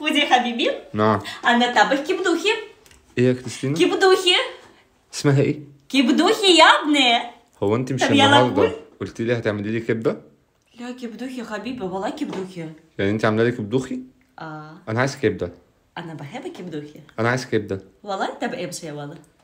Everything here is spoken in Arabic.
خذي حبيبي نعم انا طبخ كبدوخي ايه يا كريستينا كبدوخي اسمها ايه كبدوخي يا ابني هو انت مش النهارده قلت لي هتعملي لي كبده لا كبدوخي حبيبي والله كبدوخي يعني انت عامله لي كبدوخي اه انا عايز كبده انا بحب كبدوخي انا عايز كبده والله انت يا والله